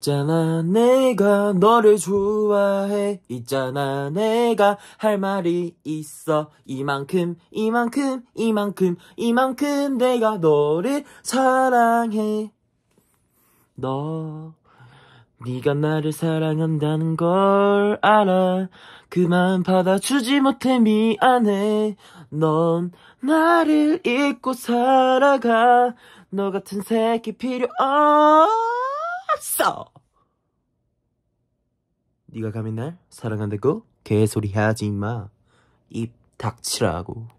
있잖아 내가 너를 좋아해 있잖아 내가 할 말이 있어 이만큼 이만큼 이만큼 이만큼 내가 너를 사랑해 너 네가 나를 사랑한다는 걸 알아 그만 받아주지 못해 미안해 넌 나를 잊고 살아가 너 같은 새끼 필요 없 알어 네가 가면 날 사랑한다고 개소리 하지 마. 입 닥치라고.